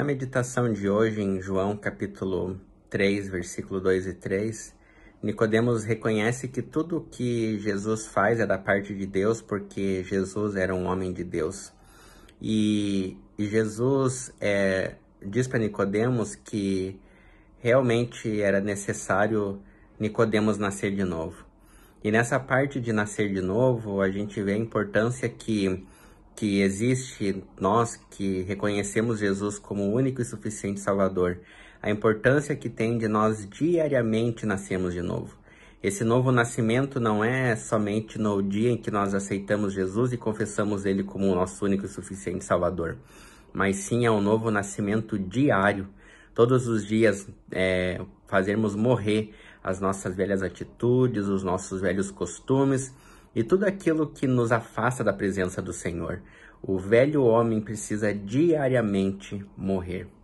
Na meditação de hoje, em João capítulo 3, versículo 2 e 3, Nicodemos reconhece que tudo o que Jesus faz é da parte de Deus, porque Jesus era um homem de Deus. E, Jesus é, diz para Nicodemos que realmente era necessário Nicodemos nascer de novo. E nessa parte de nascer de novo, a gente vê a importância que que existe nós que reconhecemos Jesus como o único e suficiente Salvador, a importância que tem de nós diariamente nascermos de novo. Esse novo nascimento não é somente no dia em que nós aceitamos Jesus e confessamos Ele como o nosso único e suficiente Salvador, mas sim é um novo nascimento diário. Todos os dias é, fazermos morrer as nossas velhas atitudes, os nossos velhos costumes e tudo aquilo que nos afasta da presença do Senhor. O velho homem precisa diariamente morrer.